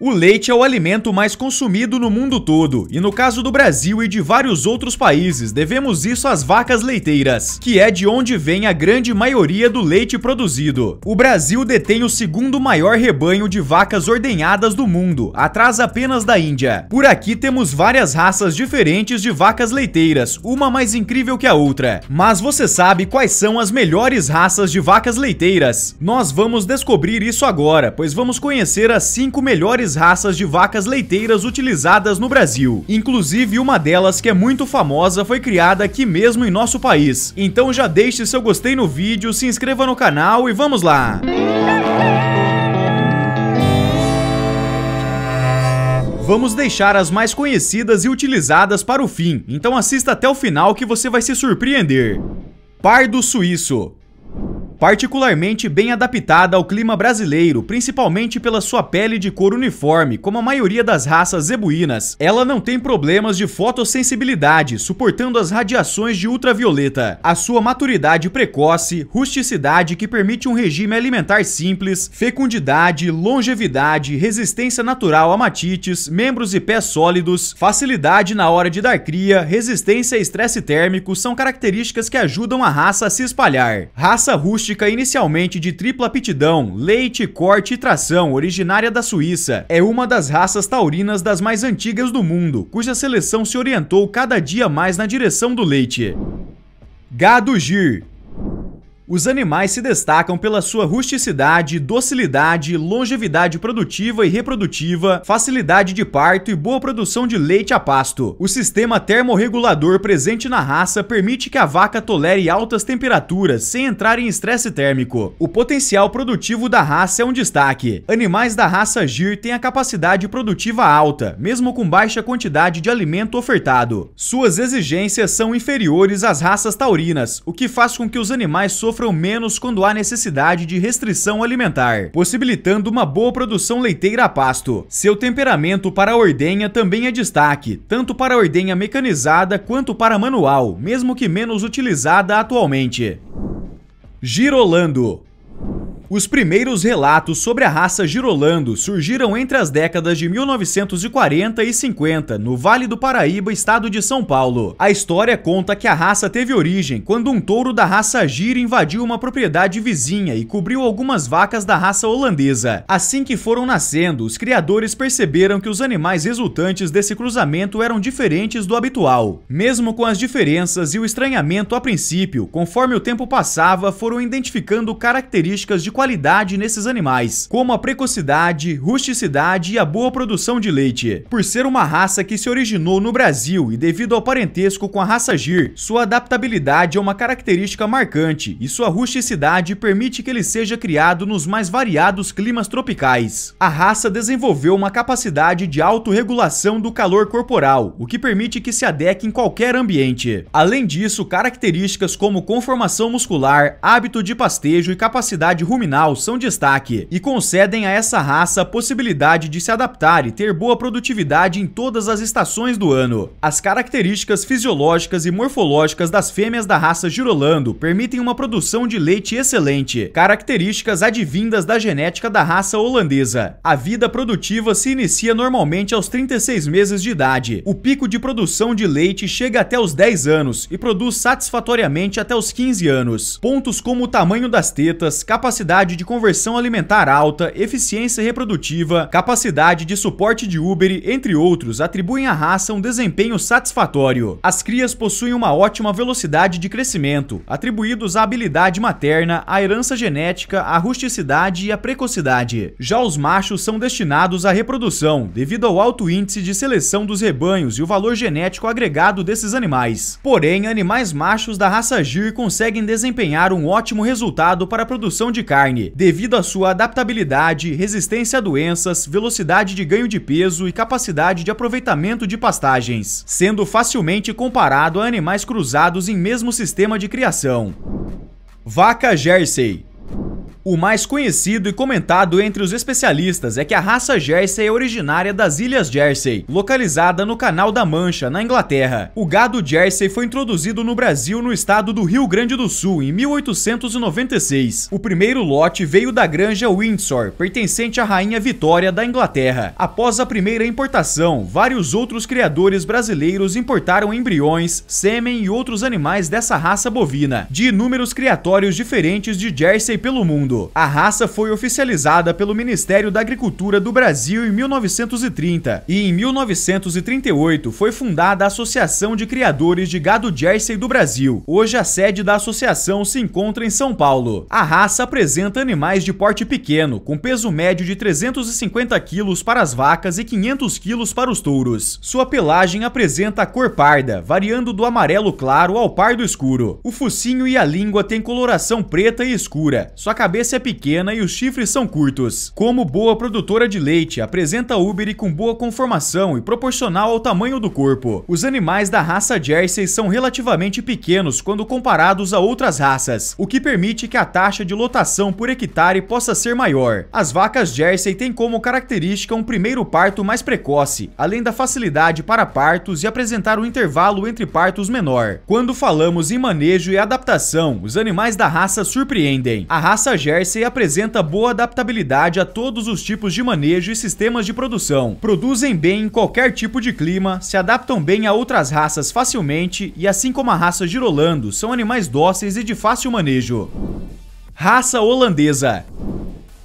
O leite é o alimento mais consumido no mundo todo, e no caso do Brasil e de vários outros países, devemos isso às vacas leiteiras, que é de onde vem a grande maioria do leite produzido. O Brasil detém o segundo maior rebanho de vacas ordenhadas do mundo, atrás apenas da Índia. Por aqui temos várias raças diferentes de vacas leiteiras, uma mais incrível que a outra. Mas você sabe quais são as melhores raças de vacas leiteiras? Nós vamos descobrir isso agora, pois vamos conhecer as 5 melhores raças de vacas leiteiras utilizadas no Brasil. Inclusive, uma delas que é muito famosa foi criada aqui mesmo em nosso país. Então já deixe seu gostei no vídeo, se inscreva no canal e vamos lá! Vamos deixar as mais conhecidas e utilizadas para o fim, então assista até o final que você vai se surpreender. Pardo Suíço particularmente bem adaptada ao clima brasileiro, principalmente pela sua pele de cor uniforme, como a maioria das raças zebuínas. Ela não tem problemas de fotossensibilidade, suportando as radiações de ultravioleta. A sua maturidade precoce, rusticidade que permite um regime alimentar simples, fecundidade, longevidade, resistência natural a matites, membros e pés sólidos, facilidade na hora de dar cria, resistência a estresse térmico são características que ajudam a raça a se espalhar. Raça rústica característica inicialmente de tripla aptidão, leite, corte e tração, originária da Suíça. É uma das raças taurinas das mais antigas do mundo, cuja seleção se orientou cada dia mais na direção do leite. Gado Gir os animais se destacam pela sua rusticidade, docilidade, longevidade produtiva e reprodutiva, facilidade de parto e boa produção de leite a pasto. O sistema termorregulador presente na raça permite que a vaca tolere altas temperaturas sem entrar em estresse térmico. O potencial produtivo da raça é um destaque. Animais da raça Gir têm a capacidade produtiva alta, mesmo com baixa quantidade de alimento ofertado. Suas exigências são inferiores às raças taurinas, o que faz com que os animais sofram sofram menos quando há necessidade de restrição alimentar, possibilitando uma boa produção leiteira a pasto. Seu temperamento para a ordenha também é destaque, tanto para a ordenha mecanizada quanto para a manual, mesmo que menos utilizada atualmente. Girolando os primeiros relatos sobre a raça girolando surgiram entre as décadas de 1940 e 50, no Vale do Paraíba, estado de São Paulo. A história conta que a raça teve origem quando um touro da raça gira invadiu uma propriedade vizinha e cobriu algumas vacas da raça holandesa. Assim que foram nascendo, os criadores perceberam que os animais resultantes desse cruzamento eram diferentes do habitual. Mesmo com as diferenças e o estranhamento a princípio, conforme o tempo passava, foram identificando características de qualidade nesses animais, como a precocidade, rusticidade e a boa produção de leite. Por ser uma raça que se originou no Brasil e devido ao parentesco com a raça Gir, sua adaptabilidade é uma característica marcante e sua rusticidade permite que ele seja criado nos mais variados climas tropicais. A raça desenvolveu uma capacidade de autorregulação do calor corporal, o que permite que se adeque em qualquer ambiente. Além disso, características como conformação muscular, hábito de pastejo e capacidade ruminante são destaque e concedem a essa raça a possibilidade de se adaptar e ter boa produtividade em todas as estações do ano. As características fisiológicas e morfológicas das fêmeas da raça Girolando permitem uma produção de leite excelente, características advindas da genética da raça holandesa. A vida produtiva se inicia normalmente aos 36 meses de idade. O pico de produção de leite chega até os 10 anos e produz satisfatoriamente até os 15 anos. Pontos como o tamanho das tetas, capacidade de conversão alimentar alta, eficiência reprodutiva, capacidade de suporte de Uber, entre outros, atribuem à raça um desempenho satisfatório. As crias possuem uma ótima velocidade de crescimento, atribuídos à habilidade materna, à herança genética, à rusticidade e à precocidade. Já os machos são destinados à reprodução, devido ao alto índice de seleção dos rebanhos e o valor genético agregado desses animais. Porém, animais machos da raça Gir conseguem desempenhar um ótimo resultado para a produção de carne carne, devido à sua adaptabilidade, resistência a doenças, velocidade de ganho de peso e capacidade de aproveitamento de pastagens, sendo facilmente comparado a animais cruzados em mesmo sistema de criação. Vaca Jersey o mais conhecido e comentado entre os especialistas é que a raça Jersey é originária das Ilhas Jersey, localizada no Canal da Mancha, na Inglaterra. O gado Jersey foi introduzido no Brasil no estado do Rio Grande do Sul em 1896. O primeiro lote veio da granja Windsor, pertencente à rainha Vitória da Inglaterra. Após a primeira importação, vários outros criadores brasileiros importaram embriões, sêmen e outros animais dessa raça bovina, de inúmeros criatórios diferentes de Jersey pelo mundo mundo. A raça foi oficializada pelo Ministério da Agricultura do Brasil em 1930 e em 1938 foi fundada a Associação de Criadores de Gado Jersey do Brasil. Hoje a sede da associação se encontra em São Paulo. A raça apresenta animais de porte pequeno, com peso médio de 350 quilos para as vacas e 500 quilos para os touros. Sua pelagem apresenta a cor parda, variando do amarelo claro ao pardo escuro. O focinho e a língua têm coloração preta e escura. Sua cabeça cabeça é pequena e os chifres são curtos. Como boa produtora de leite, apresenta uberi com boa conformação e proporcional ao tamanho do corpo. Os animais da raça Jersey são relativamente pequenos quando comparados a outras raças, o que permite que a taxa de lotação por hectare possa ser maior. As vacas Jersey têm como característica um primeiro parto mais precoce, além da facilidade para partos e apresentar um intervalo entre partos menor. Quando falamos em manejo e adaptação, os animais da raça surpreendem. A raça Jersey Jersey apresenta boa adaptabilidade a todos os tipos de manejo e sistemas de produção. Produzem bem em qualquer tipo de clima, se adaptam bem a outras raças facilmente e assim como a raça girolando, são animais dóceis e de fácil manejo. Raça holandesa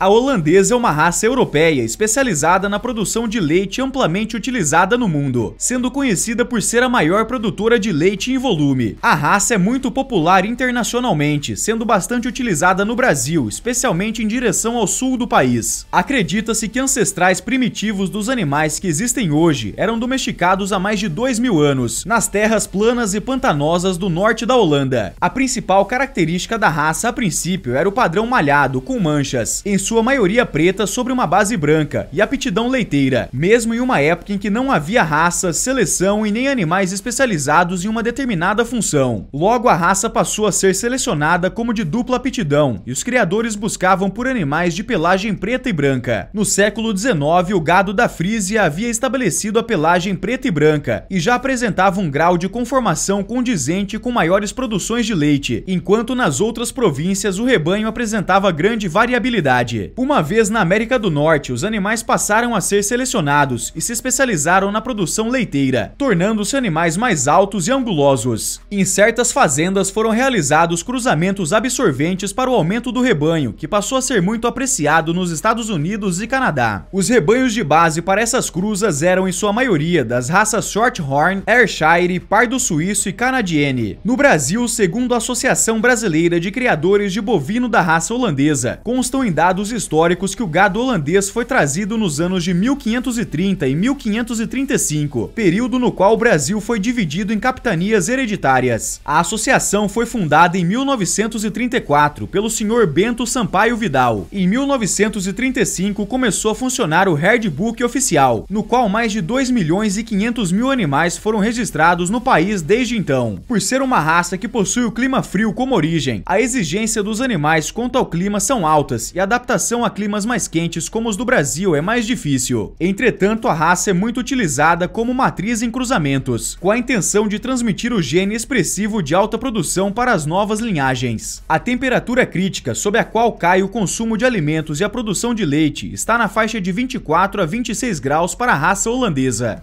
a holandesa é uma raça europeia especializada na produção de leite amplamente utilizada no mundo, sendo conhecida por ser a maior produtora de leite em volume. A raça é muito popular internacionalmente, sendo bastante utilizada no Brasil, especialmente em direção ao sul do país. Acredita-se que ancestrais primitivos dos animais que existem hoje eram domesticados há mais de 2 mil anos, nas terras planas e pantanosas do norte da Holanda. A principal característica da raça a princípio era o padrão malhado, com manchas. Em sua maioria preta sobre uma base branca e aptidão leiteira, mesmo em uma época em que não havia raça, seleção e nem animais especializados em uma determinada função. Logo, a raça passou a ser selecionada como de dupla aptidão e os criadores buscavam por animais de pelagem preta e branca. No século XIX, o gado da Frísia havia estabelecido a pelagem preta e branca e já apresentava um grau de conformação condizente com maiores produções de leite, enquanto nas outras províncias o rebanho apresentava grande variabilidade. Uma vez na América do Norte, os animais passaram a ser selecionados e se especializaram na produção leiteira, tornando-se animais mais altos e angulosos. Em certas fazendas foram realizados cruzamentos absorventes para o aumento do rebanho, que passou a ser muito apreciado nos Estados Unidos e Canadá. Os rebanhos de base para essas cruzas eram em sua maioria das raças Shorthorn, Ayrshire, Pardo Suíço e Canadiene. No Brasil, segundo a Associação Brasileira de Criadores de Bovino da Raça Holandesa, constam em dados históricos que o gado holandês foi trazido nos anos de 1530 e 1535, período no qual o Brasil foi dividido em capitanias hereditárias. A associação foi fundada em 1934 pelo senhor Bento Sampaio Vidal. Em 1935 começou a funcionar o book oficial, no qual mais de 2 milhões e 500 mil animais foram registrados no país desde então. Por ser uma raça que possui o clima frio como origem, a exigência dos animais quanto ao clima são altas e adaptadas adaptação a climas mais quentes como os do Brasil é mais difícil. Entretanto, a raça é muito utilizada como matriz em cruzamentos, com a intenção de transmitir o gene expressivo de alta produção para as novas linhagens. A temperatura crítica sob a qual cai o consumo de alimentos e a produção de leite está na faixa de 24 a 26 graus para a raça holandesa.